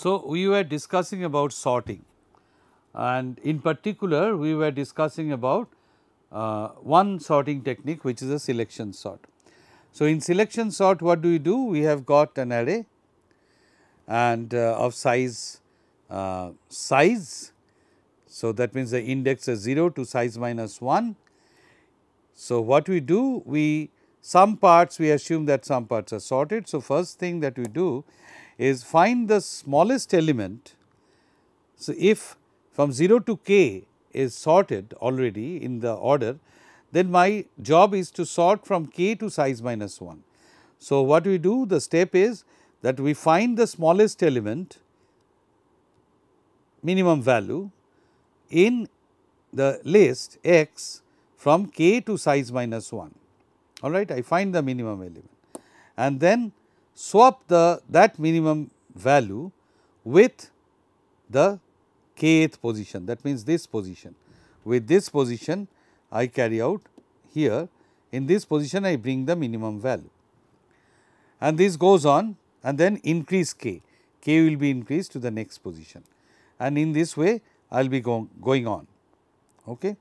So, we were discussing about sorting and in particular we were discussing about uh, one sorting technique which is a selection sort. So, in selection sort what do we do? We have got an array and uh, of size uh, size. So, that means the index is 0 to size minus 1. So, what we do? We some parts we assume that some parts are sorted. So, first thing that we do is find the smallest element. So, if from 0 to k is sorted already in the order, then my job is to sort from k to size minus 1. So, what we do the step is that we find the smallest element minimum value in the list x from k to size minus 1 all right I find the minimum element and then swap the that minimum value with the kth position that means this position. With this position I carry out here in this position I bring the minimum value and this goes on and then increase k, k will be increased to the next position and in this way I will be go going on. Okay.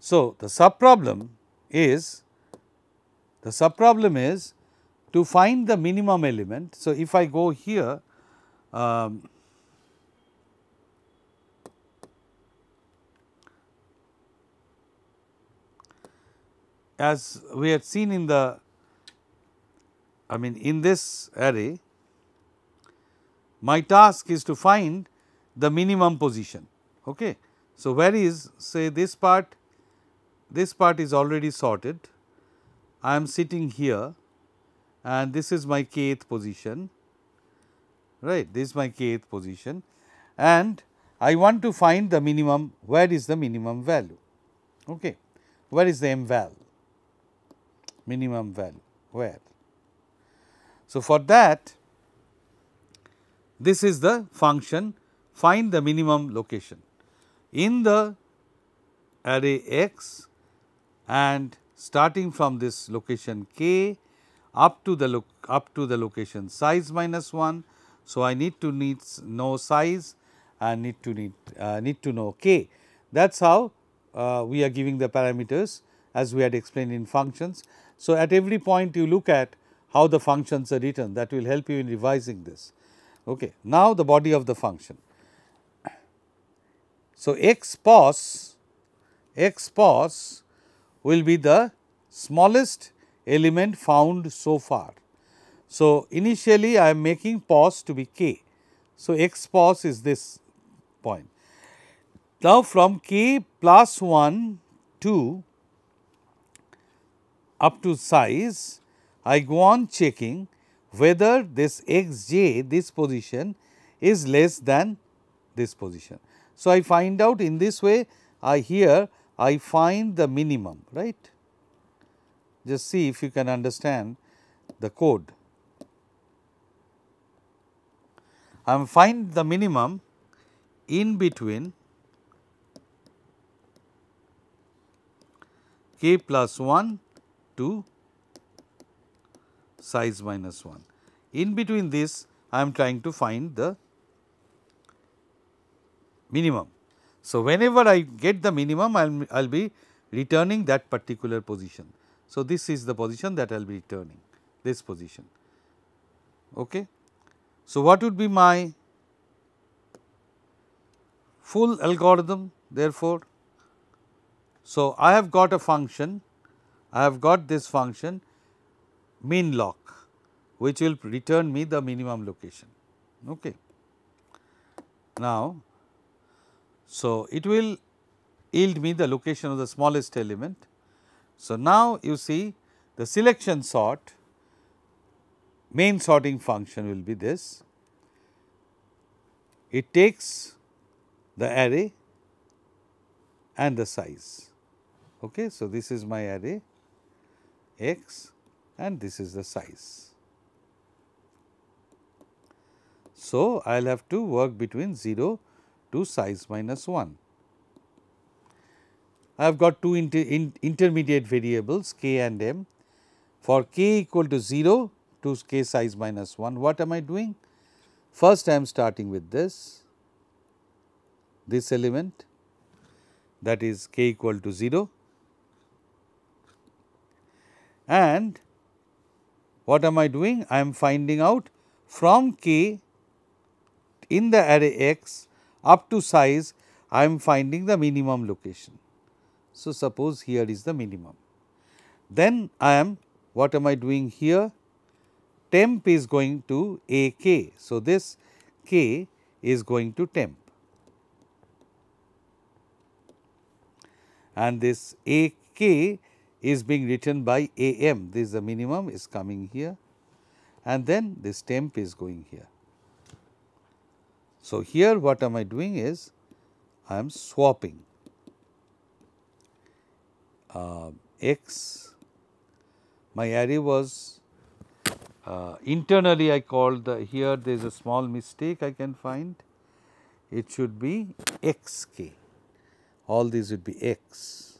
So, the sub problem is the subproblem is to find the minimum element. So, if I go here um, as we had seen in the I mean in this array my task is to find the minimum position. Okay. So, where is say this part this part is already sorted. I am sitting here and this is my kth position, right, this is my kth position and I want to find the minimum, where is the minimum value, okay. where is the m val, minimum value, where. So, for that this is the function find the minimum location in the array x and starting from this location k up to the look up to the location size minus 1. So, I need to need know size and need to need uh, need to know k. That is how uh, we are giving the parameters as we had explained in functions. So, at every point you look at how the functions are written that will help you in revising this. Okay. Now, the body of the function. So, x pos x pos will be the smallest element found so far. So, initially I am making pos to be k. So, x pos is this point. Now, from k plus 1 to up to size, I go on checking whether this x j this position is less than this position. So, I find out in this way I here I find the minimum, right. Just see if you can understand the code. I am find the minimum in between k plus 1 to size minus 1. In between this, I am trying to find the minimum. So, whenever I get the minimum I will be returning that particular position. So, this is the position that I will be returning this position. Okay. So, what would be my full algorithm therefore? So, I have got a function, I have got this function min lock which will return me the minimum location. Okay. Now, so, it will yield me the location of the smallest element. So, now you see the selection sort main sorting function will be this. It takes the array and the size. Okay. So, this is my array x and this is the size. So, I will have to work between 0 to size minus 1. I have got two inter in intermediate variables k and m. For k equal to 0 to k size minus 1, what am I doing? First, I am starting with this, this element that is k equal to 0 and what am I doing? I am finding out from k in the array x up to size I am finding the minimum location. So, suppose here is the minimum. Then I am what am I doing here? Temp is going to A k. So, this k is going to temp and this A k is being written by A m. This is the minimum is coming here and then this temp is going here. So, here what am I doing is I am swapping uh, x my array was uh, internally I called the here there is a small mistake I can find it should be x k all these would be x.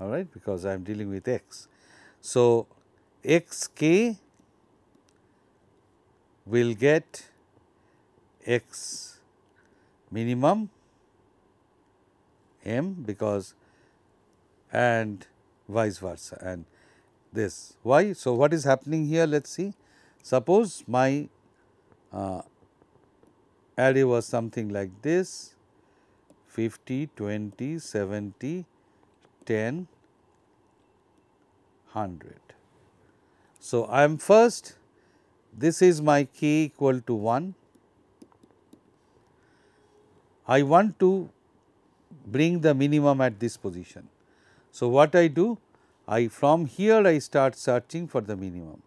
All right because I am dealing with x. So, x k we will get x minimum m because and vice versa and this y. So, what is happening here let us see suppose my uh, array was something like this 50, 20, 70, 10, 100. So, I am first this is my k equal to 1. I want to bring the minimum at this position. So, what I do? I from here I start searching for the minimum.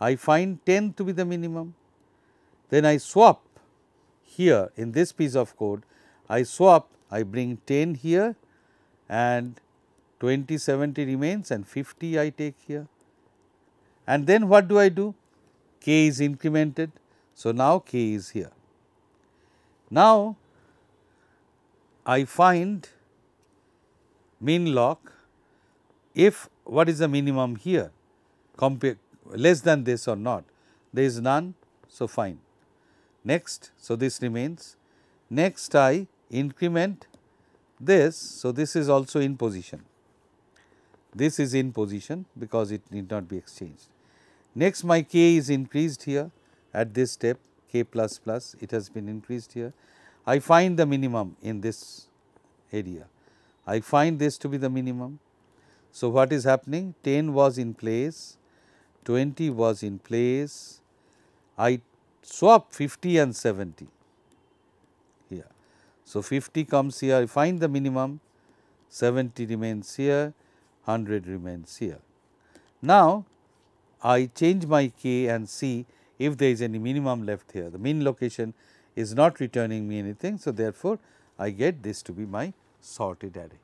I find 10 to be the minimum. Then I swap here in this piece of code, I swap I bring 10 here and 20 70 remains and 50 I take here. And then what do I do? k is incremented. So, now k is here. Now, I find mean log if what is the minimum here compare less than this or not there is none. So, fine next. So, this remains next I increment this. So, this is also in position this is in position because it need not be exchanged. Next my k is increased here at this step k plus plus it has been increased here. I find the minimum in this area. I find this to be the minimum. So, what is happening 10 was in place, 20 was in place, I swap 50 and 70 here. So, 50 comes here I find the minimum 70 remains here, 100 remains here. Now, I change my k and see if there is any minimum left here. The mean location is not returning me anything. So, therefore, I get this to be my sorted array.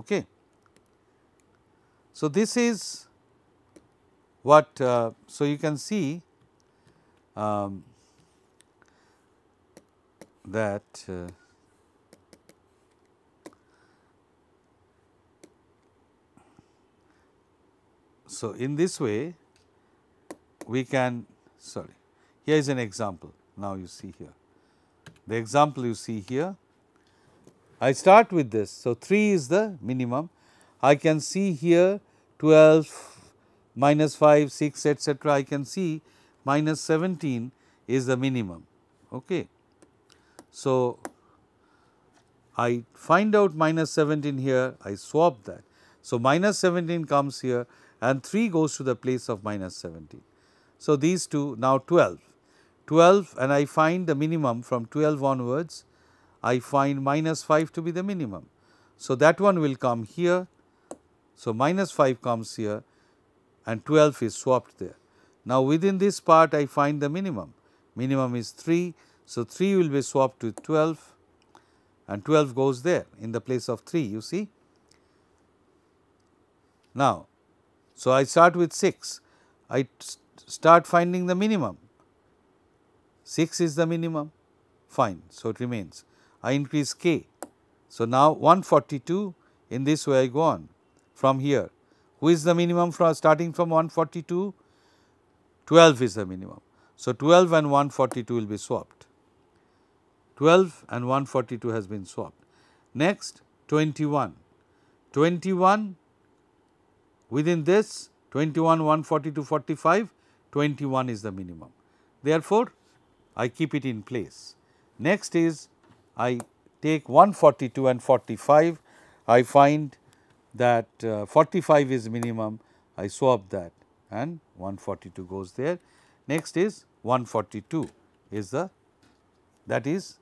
Okay. So, this is what, uh, so you can see um, that uh, So, in this way we can sorry here is an example now you see here the example you see here I start with this. So, 3 is the minimum I can see here 12 minus 5 6 etc. I can see minus 17 is the minimum. Okay. So, I find out minus 17 here I swap that. So, minus 17 comes here and 3 goes to the place of minus 17. So, these two now 12, 12 and I find the minimum from 12 onwards, I find minus 5 to be the minimum. So, that one will come here, so minus 5 comes here and 12 is swapped there. Now, within this part I find the minimum, minimum is 3, so 3 will be swapped to 12 and 12 goes there in the place of 3 you see. Now, so, I start with 6, I start finding the minimum, 6 is the minimum, fine. So, it remains, I increase k. So, now 142 in this way I go on from here, who is the minimum from starting from 142? 12 is the minimum. So, 12 and 142 will be swapped, 12 and 142 has been swapped. Next 21, 21 Within this 21, 140 to 45, 21 is the minimum. Therefore, I keep it in place. Next is I take 142 and 45, I find that uh, 45 is minimum, I swap that and 142 goes there. Next is 142 is the that is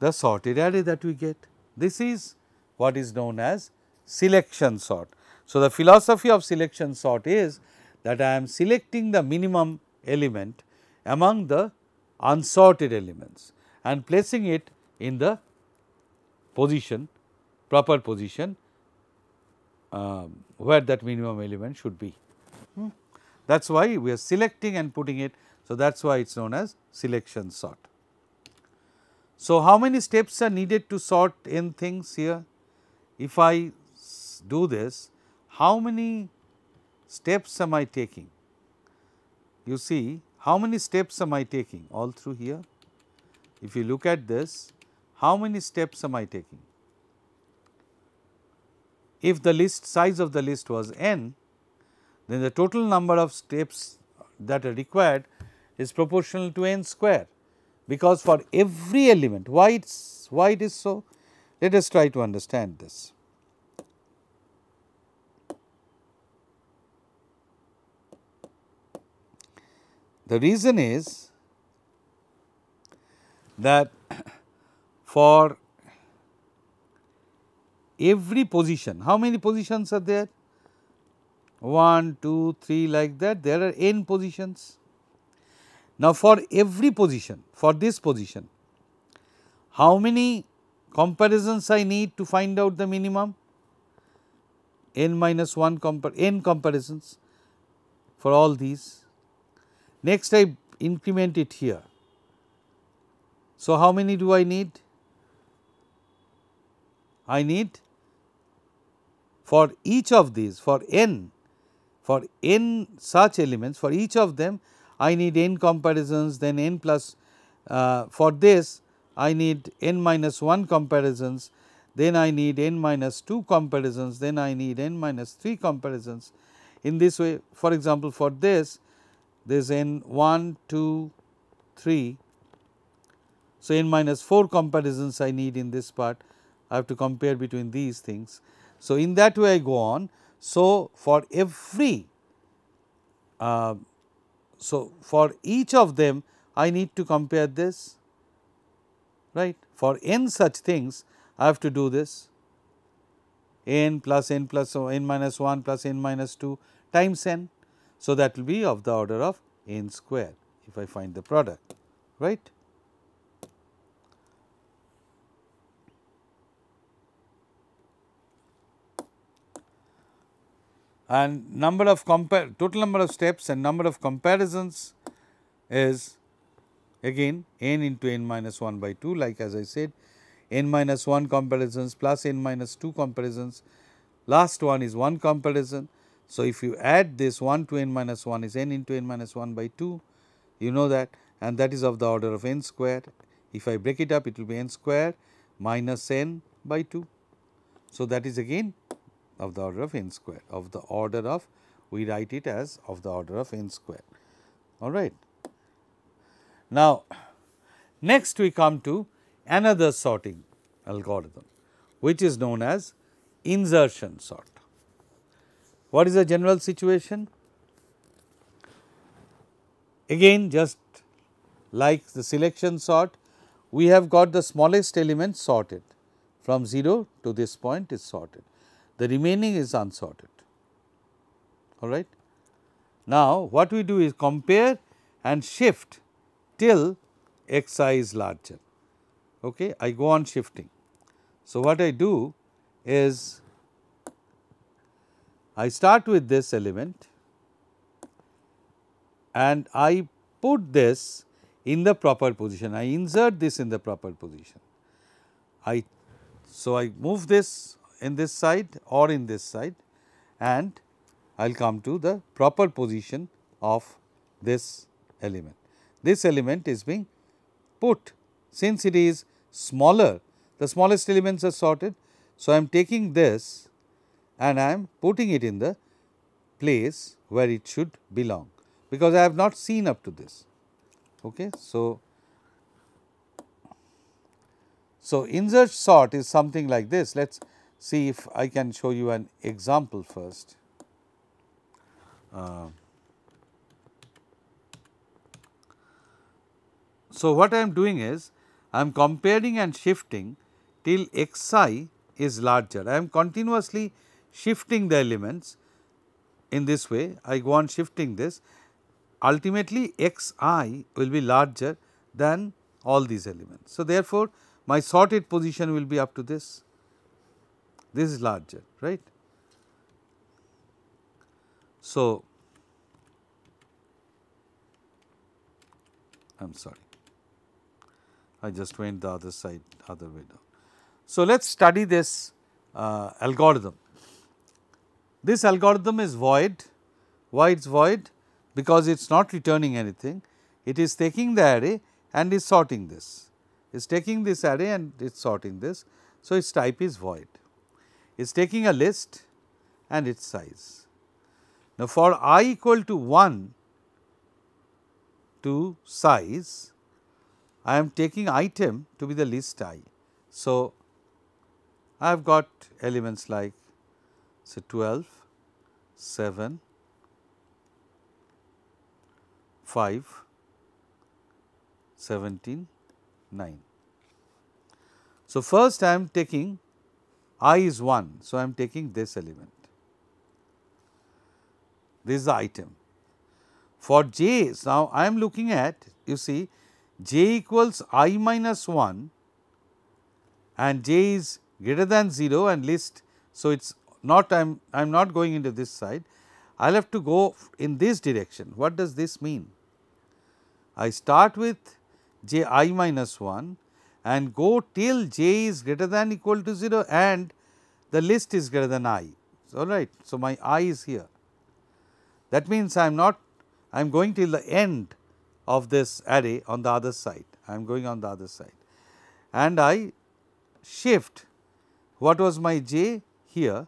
the sorted array that we get. This is what is known as selection sort. So, the philosophy of selection sort is that I am selecting the minimum element among the unsorted elements and placing it in the position proper position uh, where that minimum element should be. Hmm. That is why we are selecting and putting it. So, that is why it is known as selection sort. So, how many steps are needed to sort n things here? If I do this, how many steps am I taking? You see how many steps am I taking all through here? If you look at this, how many steps am I taking? If the list size of the list was n, then the total number of steps that are required is proportional to n square because for every element why it's why it is so let us try to understand this The reason is that for every position, how many positions are there? 1, 2, 3 like that, there are n positions. Now, for every position, for this position, how many comparisons I need to find out the minimum? n minus 1 compar n comparisons for all these. Next I increment it here. So, how many do I need? I need for each of these for n for n such elements for each of them I need n comparisons then n plus uh, for this I need n minus 1 comparisons then I need n minus 2 comparisons then I need n minus 3 comparisons in this way for example for this this n 1, 2, 3. So, n minus 4 comparisons I need in this part I have to compare between these things. So, in that way I go on. So, for every uh, so for each of them I need to compare this right for n such things I have to do this n plus n plus so n minus 1 plus n minus 2 times n so, that will be of the order of n square if I find the product right. And number of compare total number of steps and number of comparisons is again n into n minus 1 by 2 like as I said n minus 1 comparisons plus n minus 2 comparisons last one is 1 comparison so, if you add this 1 to n minus 1 is n into n minus 1 by 2, you know that and that is of the order of n square. If I break it up, it will be n square minus n by 2. So, that is again of the order of n square, of the order of we write it as of the order of n square, all right. Now, next we come to another sorting algorithm, which is known as insertion sort. What is the general situation? Again just like the selection sort, we have got the smallest element sorted from 0 to this point is sorted, the remaining is unsorted all right. Now, what we do is compare and shift till xi is larger, okay. I go on shifting. So, what I do is I start with this element and I put this in the proper position, I insert this in the proper position. I So, I move this in this side or in this side and I will come to the proper position of this element. This element is being put since it is smaller, the smallest elements are sorted. So, I am taking this and I am putting it in the place where it should belong because I have not seen up to this. Okay. So, so insert sort is something like this. Let us see if I can show you an example first. Uh, so, what I am doing is I am comparing and shifting till xi is larger. I am continuously shifting the elements in this way I go on shifting this ultimately x i will be larger than all these elements. So, therefore, my sorted position will be up to this, this is larger right. So, I am sorry I just went the other side other way down. So, let us study this uh, algorithm. This algorithm is void. Why it is void? Because it is not returning anything. It is taking the array and is sorting this. It is taking this array and it is sorting this. So, its type is void. It is taking a list and its size. Now, for i equal to 1 to size, I am taking item to be the list i. So, I have got elements like so, 12, 7, 5, 17, 9. So, first I am taking i is 1. So, I am taking this element. This is the item. For j's now I am looking at you see j equals i minus 1 and j is greater than 0 and list. So, it is not I am I am not going into this side, I will have to go in this direction. What does this mean? I start with j i minus 1 and go till j is greater than equal to 0 and the list is greater than i. So, all right. So, my i is here. That means, I am not I am going till the end of this array on the other side. I am going on the other side and I shift what was my j here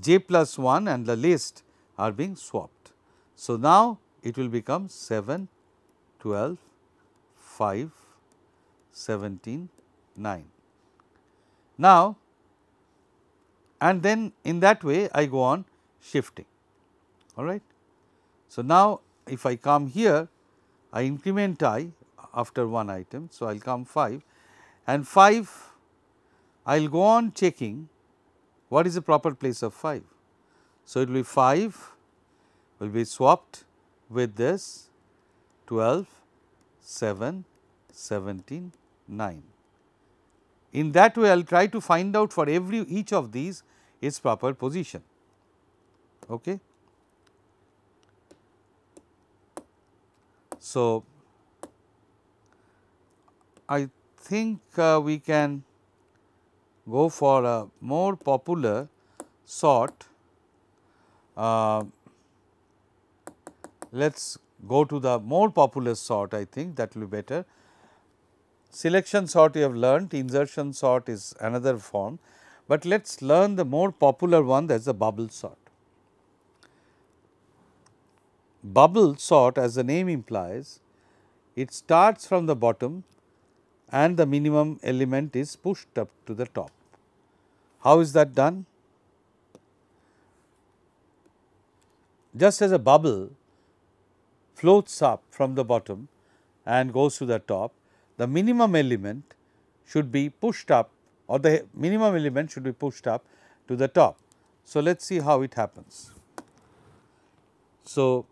j plus 1 and the list are being swapped. So, now it will become 7, 12, 5, 17, 9. Now, and then in that way I go on shifting all right. So, now if I come here I increment i after one item. So, I will come 5 and 5 I will go on checking what is the proper place of 5? So, it will be 5 will be swapped with this 12, 7, 17, 9. In that way, I will try to find out for every each of these its proper position. Okay. So, I think uh, we can go for a more popular sort. Uh, let us go to the more popular sort I think that will be better. Selection sort you have learnt, insertion sort is another form, but let us learn the more popular one that is the bubble sort. Bubble sort as the name implies, it starts from the bottom and the minimum element is pushed up to the top. How is that done? Just as a bubble floats up from the bottom and goes to the top, the minimum element should be pushed up or the minimum element should be pushed up to the top. So, let us see how it happens. So,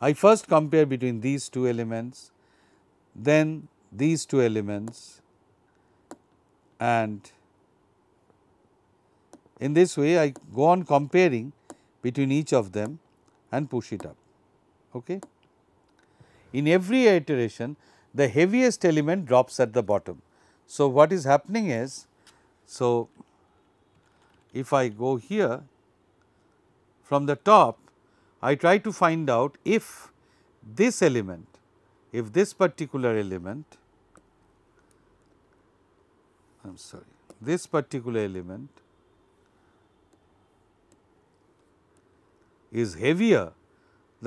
I first compare between these two elements then these two elements and in this way I go on comparing between each of them and push it up. Okay. In every iteration the heaviest element drops at the bottom. So, what is happening is, so if I go here from the top I try to find out if this element if this particular element I am sorry this particular element is heavier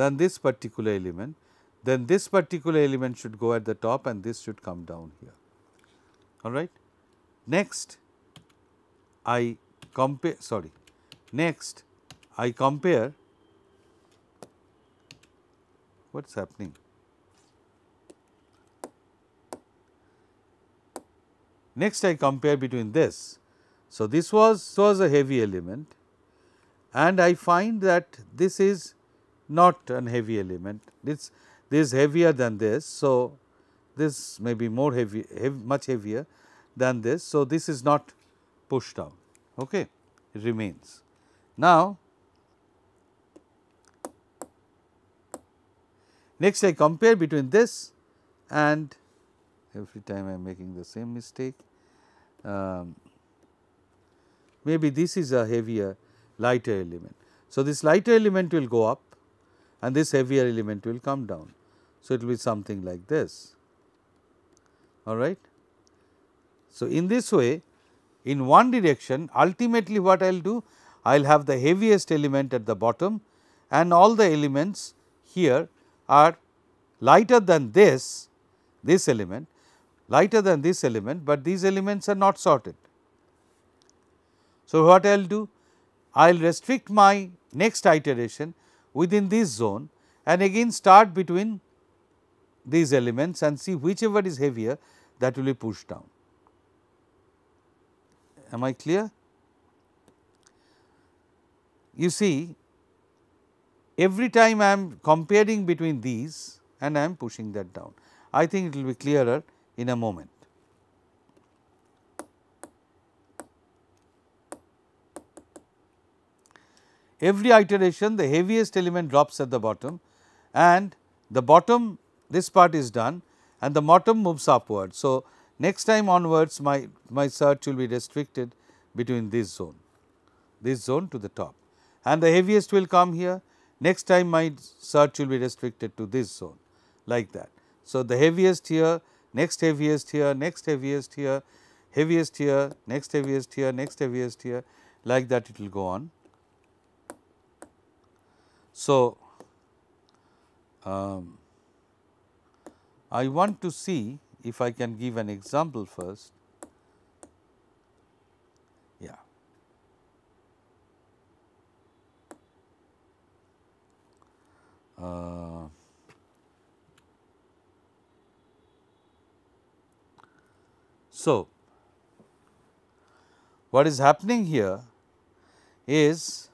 than this particular element then this particular element should go at the top and this should come down here all right. Next I compare sorry next I compare what is happening Next I compare between this. So, this was, was a heavy element and I find that this is not an heavy element, this, this is heavier than this. So, this may be more heavy, heavy much heavier than this. So, this is not pushed down, okay. it remains. Now, next I compare between this and every time I am making the same mistake um, maybe this is a heavier lighter element. So, this lighter element will go up and this heavier element will come down. So, it will be something like this all right. So, in this way in one direction ultimately what I will do I will have the heaviest element at the bottom and all the elements here are lighter than this this element lighter than this element, but these elements are not sorted. So, what I will do? I will restrict my next iteration within this zone and again start between these elements and see whichever is heavier that will be pushed down. Am I clear? You see every time I am comparing between these and I am pushing that down. I think it will be clearer in a moment. Every iteration the heaviest element drops at the bottom and the bottom this part is done and the bottom moves upward. So, next time onwards my, my search will be restricted between this zone, this zone to the top and the heaviest will come here. Next time my search will be restricted to this zone like that. So, the heaviest here next heaviest here, next heaviest here, heaviest here, next heaviest here, next heaviest here like that it will go on. So, um, I want to see if I can give an example first. Yeah. Uh, So, what is happening here is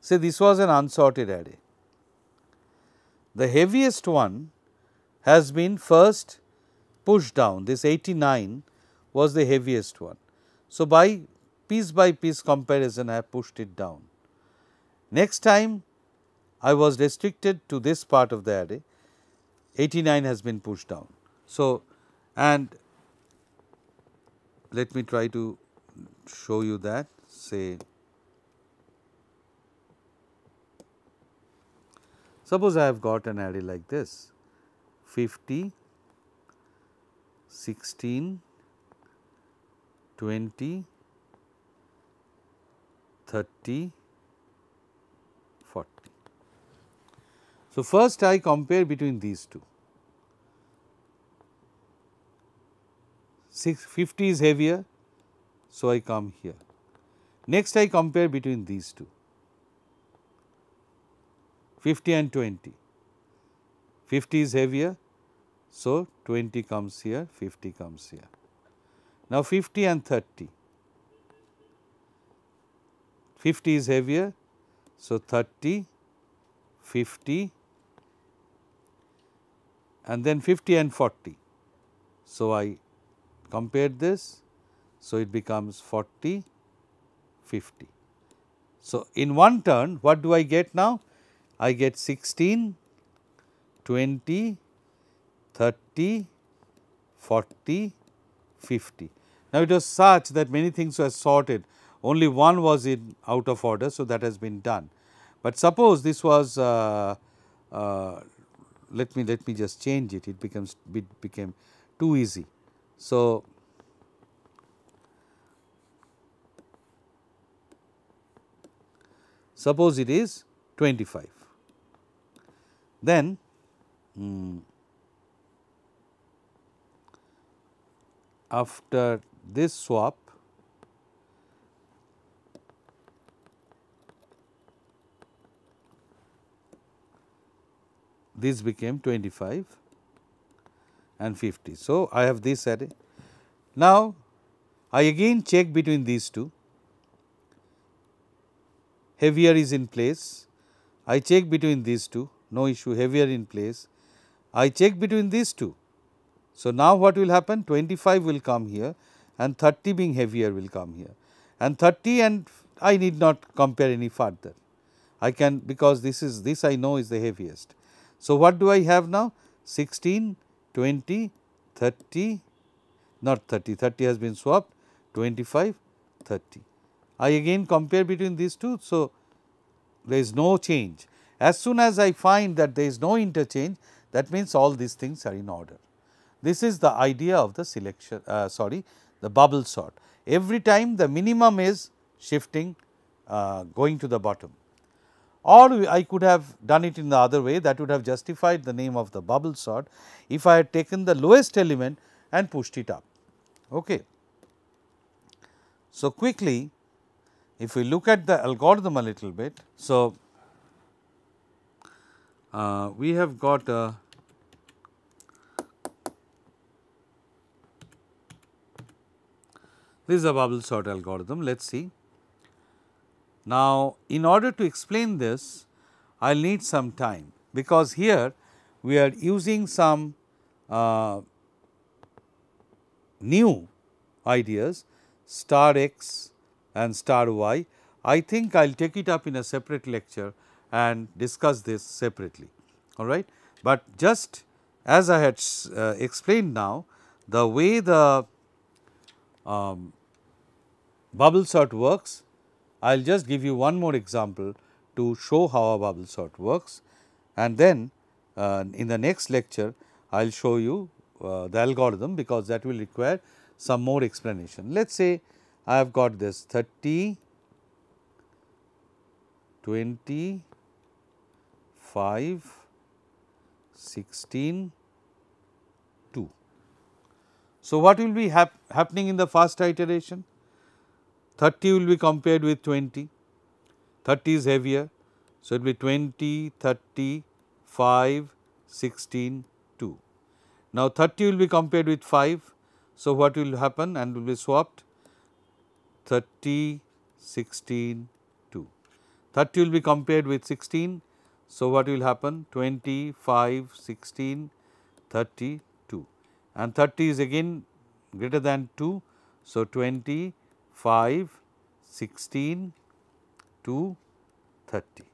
say this was an unsorted array. The heaviest one has been first pushed down this 89 was the heaviest one. So, by piece by piece comparison I have pushed it down. Next time I was restricted to this part of the array 89 has been pushed down. So, and let me try to show you that say suppose I have got an array like this 50 16 20 30 40 so first I compare between these two 6 50 is heavier. So, I come here. Next I compare between these two 50 and 20. 50 is heavier. So, 20 comes here 50 comes here. Now, 50 and 30. 50 is heavier. So, 30, 50 and then 50 and 40. So, I Compare this, so it becomes 40, 50. So, in one turn what do I get now? I get 16, 20, 30, 40, 50. Now, it was such that many things were sorted only one was in out of order. So, that has been done. But suppose this was uh, uh, let me let me just change it it becomes it became too easy. So, suppose it is 25, then um, after this swap this became 25 and 50. So, I have this array. Now, I again check between these two, heavier is in place, I check between these two, no issue heavier in place, I check between these two. So, now what will happen 25 will come here and 30 being heavier will come here and 30 and I need not compare any further. I can because this is this I know is the heaviest. So, what do I have now 16 20, 30, not 30, 30 has been swapped, 25, 30. I again compare between these two. So, there is no change. As soon as I find that there is no interchange, that means all these things are in order. This is the idea of the selection, uh, sorry, the bubble sort. Every time the minimum is shifting, uh, going to the bottom or I could have done it in the other way that would have justified the name of the bubble sort if I had taken the lowest element and pushed it up. Okay. So, quickly if we look at the algorithm a little bit. So, uh, we have got a this is a bubble sort algorithm let us see now, in order to explain this, I will need some time because here we are using some uh, new ideas star x and star y. I think I will take it up in a separate lecture and discuss this separately, all right. But just as I had uh, explained now, the way the um, bubble sort works I will just give you one more example to show how a bubble sort works and then uh, in the next lecture I will show you uh, the algorithm because that will require some more explanation. Let us say I have got this 30, 20, 5, 16, 2. So, what will be hap happening in the first iteration? 30 will be compared with 20, 30 is heavier. So, it will be 20, 30, 5, 16, 2. Now, 30 will be compared with 5. So, what will happen and will be swapped 30, 16, 2. 30 will be compared with 16. So, what will happen 20, 5, 16, 30, 2 and 30 is again greater than 2. So, 20, 5, 16 to 30.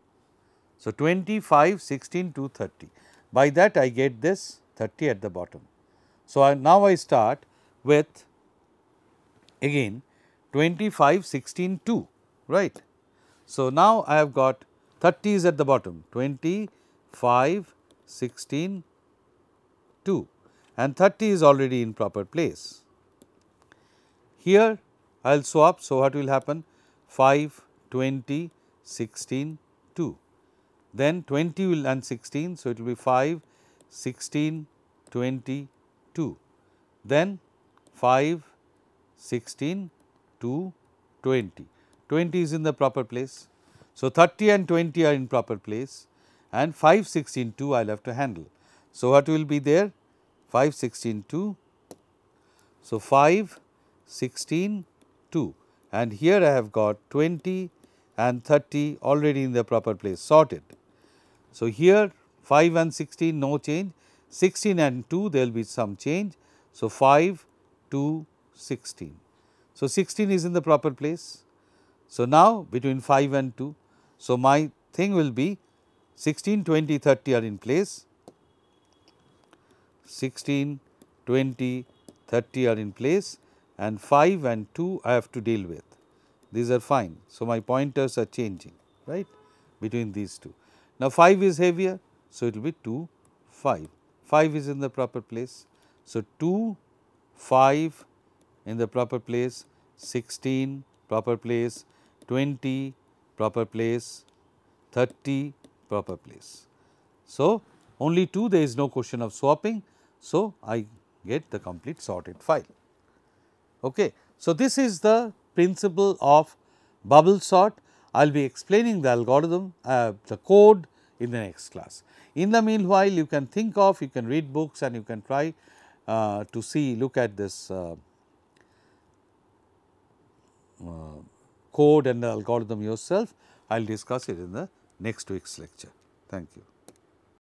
So, 25, 16 to 30. By that I get this 30 at the bottom. So, I, now I start with again 25, 16, 2, right. So, now I have got 30 is at the bottom 25, 16, 2 and 30 is already in proper place. Here I will swap. So, what will happen 5, 20, 16, 2. Then 20 will and 16. So, it will be 5, 16, 20, 2. Then 5, 16, 2, 20. 20 is in the proper place. So, 30 and 20 are in proper place and 5, 16, 2 I will have to handle. So, what will be there? 5, 16, 2. So, 5, 16, 2 and here I have got 20 and 30 already in the proper place sorted. So, here 5 and 16 no change, 16 and 2 there will be some change. So, 5, 2, 16. So, 16 is in the proper place. So, now between 5 and 2. So, my thing will be 16, 20, 30 are in place, 16, 20, 30 are in place and 5 and 2 I have to deal with. These are fine. So, my pointers are changing right between these two. Now, 5 is heavier. So, it will be 2, 5. 5 is in the proper place. So, 2, 5 in the proper place, 16 proper place, 20 proper place, 30 proper place. So, only 2 there is no question of swapping. So, I get the complete sorted file. Okay. So, this is the principle of bubble sort. I will be explaining the algorithm, uh, the code in the next class. In the meanwhile, you can think of, you can read books and you can try uh, to see, look at this uh, uh code and the algorithm yourself. I will discuss it in the next week's lecture. Thank you.